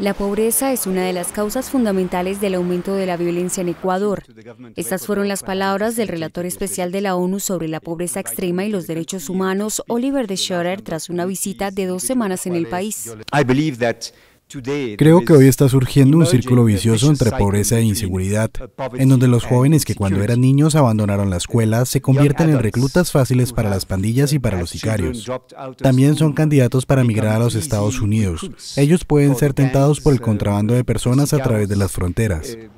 La pobreza es una de las causas fundamentales del aumento de la violencia en Ecuador. Estas fueron las palabras del relator especial de la ONU sobre la pobreza extrema y los derechos humanos, Oliver de Schroeder, tras una visita de dos semanas en el país. Creo que hoy está surgiendo un círculo vicioso entre pobreza e inseguridad, en donde los jóvenes que cuando eran niños abandonaron la escuela se convierten en reclutas fáciles para las pandillas y para los sicarios. También son candidatos para emigrar a los Estados Unidos. Ellos pueden ser tentados por el contrabando de uh, personas a través de las fronteras. Uh,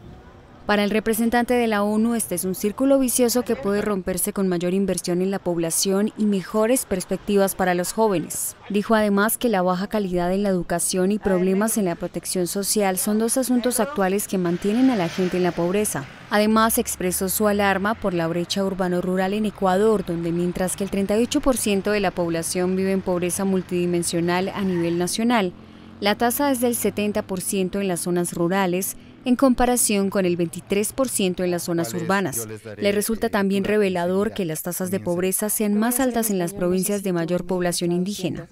para el representante de la ONU, este es un círculo vicioso que puede romperse con mayor inversión en la población y mejores perspectivas para los jóvenes. Dijo además que la baja calidad en la educación y problemas en la protección social son dos asuntos actuales que mantienen a la gente en la pobreza. Además, expresó su alarma por la brecha urbano-rural en Ecuador, donde mientras que el 38% de la población vive en pobreza multidimensional a nivel nacional, la tasa es del 70% en las zonas rurales, en comparación con el 23% en las zonas urbanas. Le resulta este, también revelador que las tasas de pobreza sean más altas en las provincias de mayor población indígena.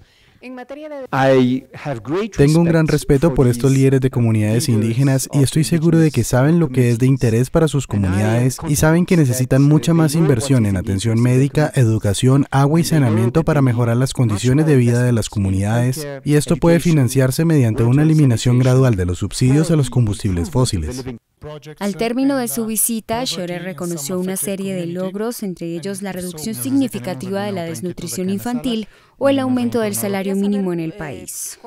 Tengo un gran respeto por estos líderes de comunidades indígenas y estoy seguro de que saben lo que es de interés para sus comunidades y saben que necesitan mucha más inversión en atención médica, educación, agua y saneamiento para mejorar las condiciones de vida de las comunidades y esto puede financiarse mediante una eliminación gradual de los subsidios a los combustibles fósiles. Al término de su uh, visita, Scherer reconoció una serie de logros, entre ellos la reducción significativa de la desnutrición infantil o el aumento del salario mínimo en el eh, país.